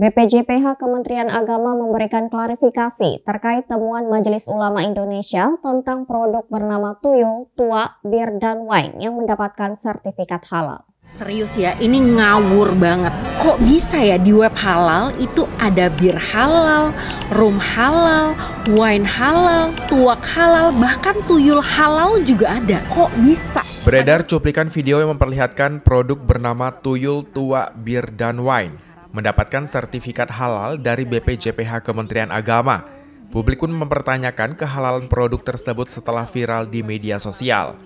BPJPH Kementerian Agama memberikan klarifikasi terkait temuan Majelis Ulama Indonesia tentang produk bernama Tuyul, Tua, Bir, dan Wine yang mendapatkan sertifikat halal. Serius ya, ini ngawur banget. Kok bisa ya di web halal itu ada bir halal, rum halal, wine halal, tuak halal, bahkan tuyul halal juga ada. Kok bisa? Beredar cuplikan video yang memperlihatkan produk bernama Tuyul, Tua, Bir, dan Wine mendapatkan sertifikat halal dari BPJPH Kementerian Agama. Publik pun mempertanyakan kehalalan produk tersebut setelah viral di media sosial.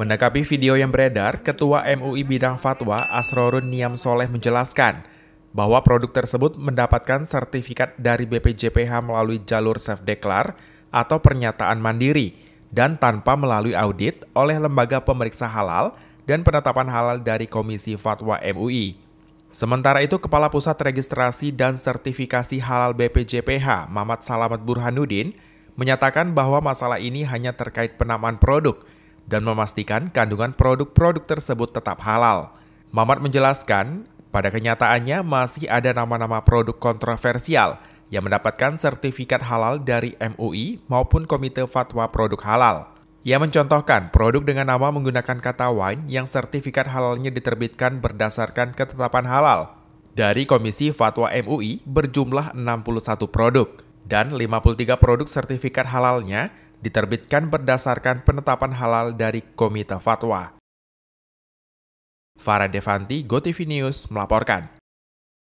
Menanggapi video yang beredar, Ketua MUI Bidang Fatwa Asrorun Niam Soleh menjelaskan bahwa produk tersebut mendapatkan sertifikat dari BPJPH melalui jalur self-declare atau pernyataan mandiri dan tanpa melalui audit oleh Lembaga Pemeriksa Halal dan Penetapan Halal dari Komisi Fatwa MUI. Sementara itu, Kepala Pusat Registrasi dan Sertifikasi Halal BPJPH, Mamat Salamat Burhanuddin, menyatakan bahwa masalah ini hanya terkait penamaan produk dan memastikan kandungan produk-produk tersebut tetap halal. Mamat menjelaskan, pada kenyataannya masih ada nama-nama produk kontroversial yang mendapatkan sertifikat halal dari MUI maupun Komite Fatwa Produk Halal. Ia mencontohkan produk dengan nama menggunakan kata wine yang sertifikat halalnya diterbitkan berdasarkan ketetapan halal dari Komisi Fatwa MUI berjumlah 61 produk dan 53 produk sertifikat halalnya diterbitkan berdasarkan penetapan halal dari Komite Fatwa. Farah Devanti, GoTV News melaporkan.